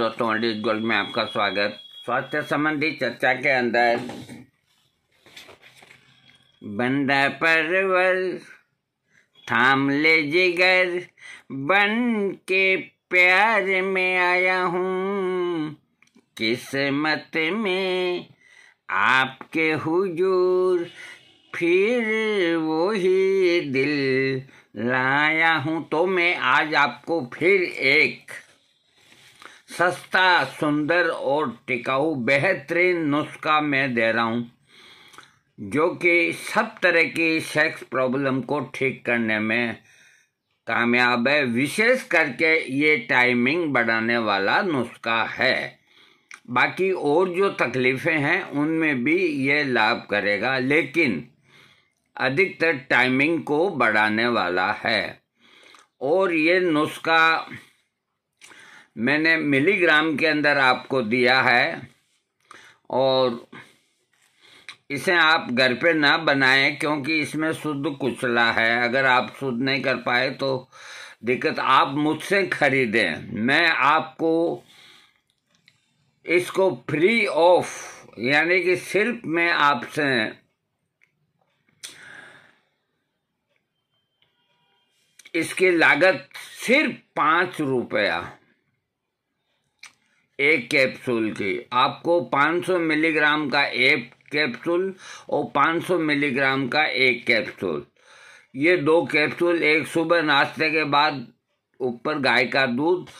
दोस्तों गोल्ड में आपका स्वागत स्वास्थ्य संबंधी चर्चा के अंदर बंदा परवर थाम ले जिगर बन के प्यार में आया हूँ किस्मत में आपके हुजूर फिर वो ही दिल लाया हूँ तो मैं आज आपको फिर एक सस्ता सुंदर और टिकाऊ बेहतरीन नुस्खा मैं दे रहा हूँ जो कि सब तरह की सेक्स प्रॉब्लम को ठीक करने में कामयाब है विशेष करके ये टाइमिंग बढ़ाने वाला नुस्खा है बाकी और जो तकलीफ़ें हैं उनमें भी ये लाभ करेगा लेकिन अधिकतर टाइमिंग को बढ़ाने वाला है और ये नुस्खा मैंने मिलीग्राम के अंदर आपको दिया है और इसे आप घर पे ना बनाएं क्योंकि इसमें शुद्ध कुचला है अगर आप शुद्ध नहीं कर पाए तो दिक्कत आप मुझसे खरीदें मैं आपको इसको फ्री ऑफ यानी कि सिर्फ मैं आपसे इसकी लागत सिर्फ पाँच रुपया एक कैप्सूल की आपको 500 मिलीग्राम का एक कैप्सूल और 500 मिलीग्राम का एक कैप्सूल ये दो कैप्सूल एक सुबह नाश्ते के बाद ऊपर गाय का दूध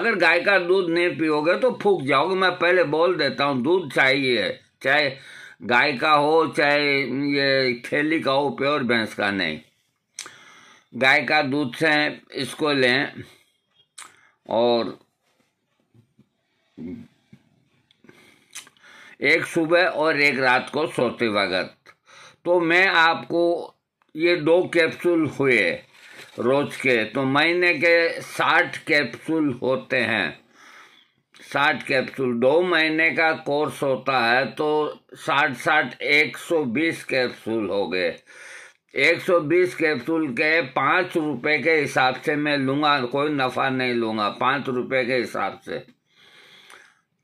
अगर गाय का दूध नहीं पियोगे तो फूक जाओगे मैं पहले बोल देता हूँ दूध चाहिए चाहे गाय का हो चाहे ये खेली का हो प्योर भैंस का नहीं गाय का दूध से इसको लें और एक सुबह और एक रात को सोते वक्त तो मैं आपको ये दो कैप्सूल हुए रोज के तो महीने के साठ कैप्सूल होते हैं साठ कैप्सूल दो महीने का कोर्स होता है तो साठ साठ एक सौ बीस कैप्सूल हो गए एक सौ बीस कैप्सूल के पाँच रुपए के हिसाब से मैं लूँगा कोई नफ़ा नहीं लूँगा पाँच रुपए के हिसाब से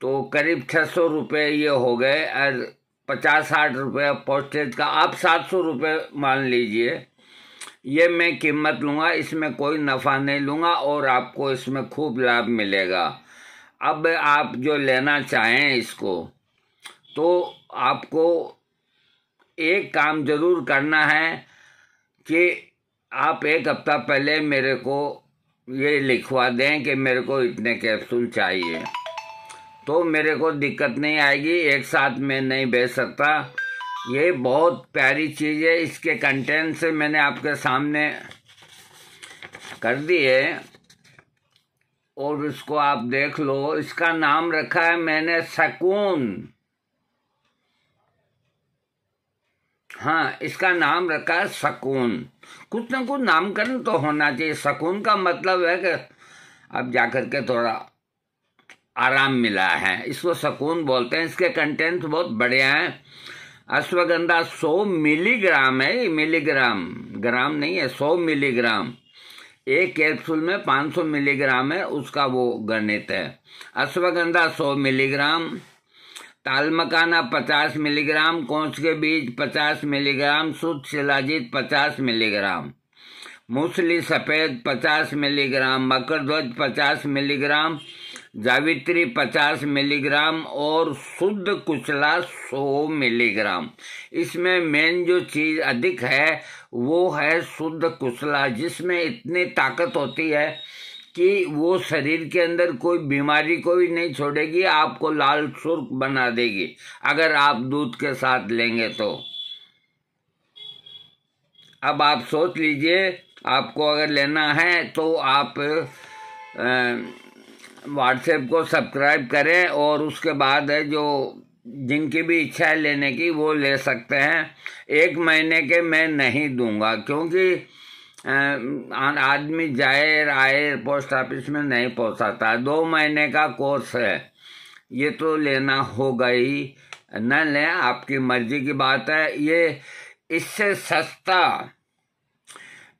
तो करीब छः सौ रुपये ये हो गए और पचास साठ रुपये पोस्टेज का आप सात सौ रुपये मान लीजिए ये मैं कीमत लूँगा इसमें कोई नफ़ा नहीं लूँगा और आपको इसमें खूब लाभ मिलेगा अब आप जो लेना चाहें इसको तो आपको एक काम ज़रूर करना है कि आप एक हफ्ता पहले मेरे को ये लिखवा दें कि मेरे को इतने कैप्सूल चाहिए तो मेरे को दिक्कत नहीं आएगी एक साथ मैं नहीं बेच सकता ये बहुत प्यारी चीज़ है इसके कंटेंट से मैंने आपके सामने कर दिए और इसको आप देख लो इसका नाम रखा है मैंने सकून हाँ इसका नाम रखा है सकून कुछ ना कुछ नामकरण तो होना चाहिए सकून का मतलब है कि अब जाकर के थोड़ा आराम मिला है इसको सकून बोलते हैं इसके कंटेंट बहुत बढ़िया है अश्वगंधा 100 मिलीग्राम है मिलीग्राम ग्राम नहीं है 100 मिलीग्राम एक कैप्सूल में 500 मिलीग्राम है उसका वो गणित है अश्वगंधा 100 मिलीग्राम ताल मकाना पचास मिलीग्राम कोच के बीज 50 मिलीग्राम शुद्ध शिलाजीत पचास मिलीग्राम मूसली सफ़ेद 50 मिलीग्राम मकर ध्वज पचास मिलीग्राम जावित्री 50 मिलीग्राम और शुद्ध कुचला 100 मिलीग्राम इसमें मेन जो चीज़ अधिक है वो है शुद्ध कुचला जिसमें इतनी ताकत होती है कि वो शरीर के अंदर कोई बीमारी को भी नहीं छोड़ेगी आपको लाल सुर्ख बना देगी अगर आप दूध के साथ लेंगे तो अब आप सोच लीजिए आपको अगर लेना है तो आप आ, व्हाट्सएप को सब्सक्राइब करें और उसके बाद है जो जिनकी भी इच्छा है लेने की वो ले सकते हैं एक महीने के मैं नहीं दूंगा क्योंकि आदमी जाए आए पोस्ट ऑफिस में नहीं पहुंचाता दो महीने का कोर्स है ये तो लेना होगा ही न लें आपकी मर्जी की बात है ये इससे सस्ता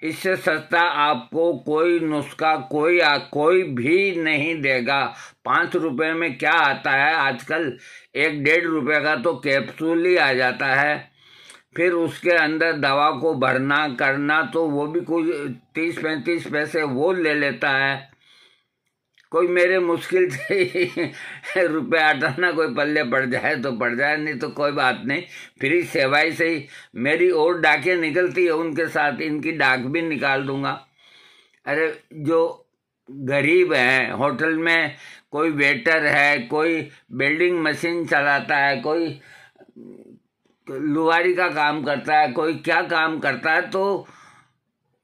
इससे सस्ता आपको कोई नुस्खा कोई आ, कोई भी नहीं देगा पाँच रुपये में क्या आता है आजकल एक डेढ़ रुपये का तो कैप्सूल ही आ जाता है फिर उसके अंदर दवा को भरना करना तो वो भी कुछ तीस पैंतीस पैसे वो ले लेता है कोई मेरे मुश्किल से आता ना कोई पल्ले पड़ जाए तो पड़ जाए नहीं तो कोई बात नहीं फ्री सेवाई से ही मेरी और डाकें निकलती है उनके साथ इनकी डाक भी निकाल दूंगा अरे जो गरीब हैं होटल में कोई वेटर है कोई बिल्डिंग मशीन चलाता है कोई लुहारी का काम करता है कोई क्या काम करता है तो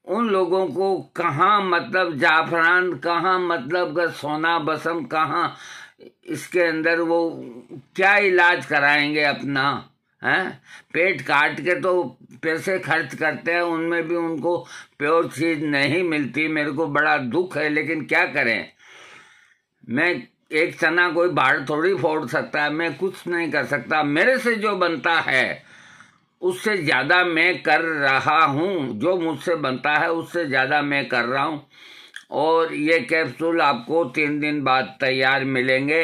उन लोगों को कहाँ मतलब जाफरान कहाँ मतलब का सोना बसम कहाँ इसके अंदर वो क्या इलाज कराएंगे अपना है पेट काट के तो पैसे खर्च करते हैं उनमें भी उनको प्योर चीज़ नहीं मिलती मेरे को बड़ा दुख है लेकिन क्या करें मैं एक चना कोई बाढ़ थोड़ी फोड़ सकता है मैं कुछ नहीं कर सकता मेरे से जो बनता है उससे ज़्यादा मैं कर रहा हूँ जो मुझसे बनता है उससे ज़्यादा मैं कर रहा हूँ और ये कैप्सूल आपको तीन दिन बाद तैयार मिलेंगे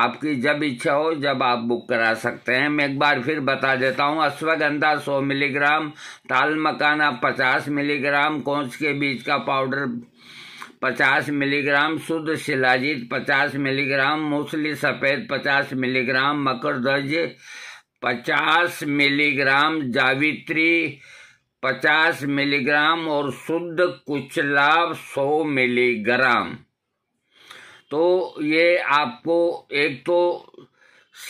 आपकी जब इच्छा हो जब आप बुक करा सकते हैं मैं एक बार फिर बता देता हूँ अश्वगंधा 100 मिलीग्राम ताल मकाना 50 मिलीग्राम कोंच के बीज का पाउडर 50 मिलीग्राम शुद्ध शिलाजीत 50 मिलीग्राम मूसली सफ़ेद 50 मिलीग्राम मकर ध्वज पचास मिलीग्राम जावित्री पचास मिलीग्राम और शुद्ध कुचलाव सौ मिलीग्राम तो ये आपको एक तो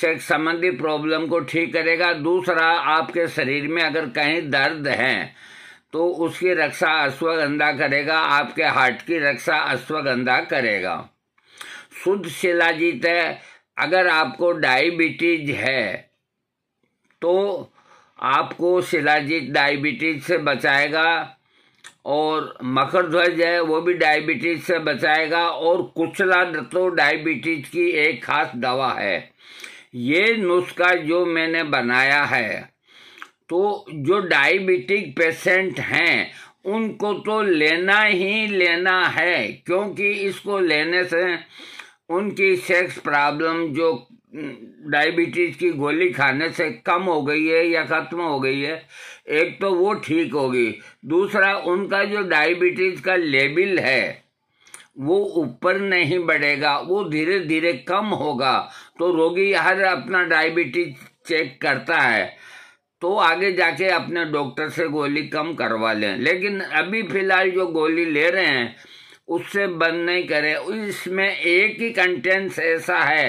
सेक्स संबंधी प्रॉब्लम को ठीक करेगा दूसरा आपके शरीर में अगर कहीं दर्द है तो उसकी रक्षा अश्वगंधा करेगा आपके हार्ट की रक्षा अश्वगंधा करेगा शुद्ध शिलाजीत है अगर आपको डायबिटीज है तो आपको शिलाजीत डायबिटीज से बचाएगा और मकर ध्वज है वो भी डायबिटीज से बचाएगा और कुचला तो डायबिटीज की एक खास दवा है ये नुस्खा जो मैंने बनाया है तो जो डायबिटिक पेशेंट हैं उनको तो लेना ही लेना है क्योंकि इसको लेने से उनकी सेक्स प्रॉब्लम जो डायबिटीज़ हम्म, की गोली खाने से कम हो गई है या ख़त्म हो गई है एक तो वो ठीक होगी दूसरा उनका जो डायबिटीज़ का लेबल है वो ऊपर नहीं बढ़ेगा वो धीरे धीरे कम होगा तो रोगी हर अपना डायबिटीज चेक करता है तो आगे जाके अपने डॉक्टर से गोली कम करवा लें लेकिन अभी फ़िलहाल जो गोली ले रहे हैं उससे बंद नहीं करे इसमें एक ही कंटेंट्स ऐसा है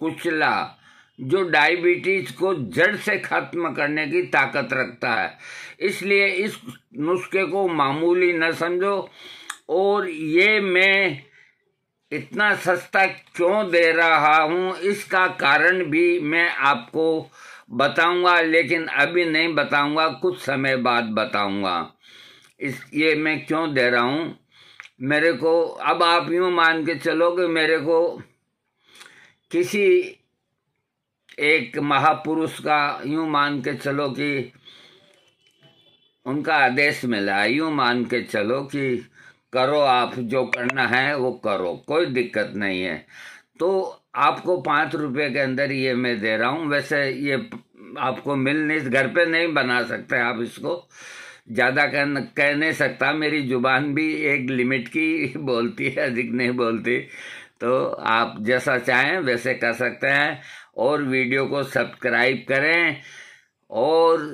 कुचला जो डायबिटीज को जड़ से खत्म करने की ताकत रखता है इसलिए इस नुस्खे को मामूली न समझो और ये मैं इतना सस्ता क्यों दे रहा हूँ इसका कारण भी मैं आपको बताऊंगा लेकिन अभी नहीं बताऊंगा कुछ समय बाद बताऊंगा इस ये मैं क्यों दे रहा हूँ मेरे को अब आप यूँ मान के चलो कि मेरे को किसी एक महापुरुष का यूँ मान के चलो कि उनका आदेश मिला यूँ मान के चलो कि करो आप जो करना है वो करो कोई दिक्कत नहीं है तो आपको पाँच रुपये के अंदर ये मैं दे रहा हूँ वैसे ये आपको मिल नहीं घर पे नहीं बना सकते आप इसको ज़्यादा कह कह नहीं सकता मेरी ज़ुबान भी एक लिमिट की बोलती है अधिक नहीं बोलती तो आप जैसा चाहें वैसे कर सकते हैं और वीडियो को सब्सक्राइब करें और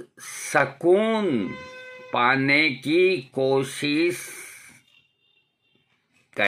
सकून पाने की कोशिश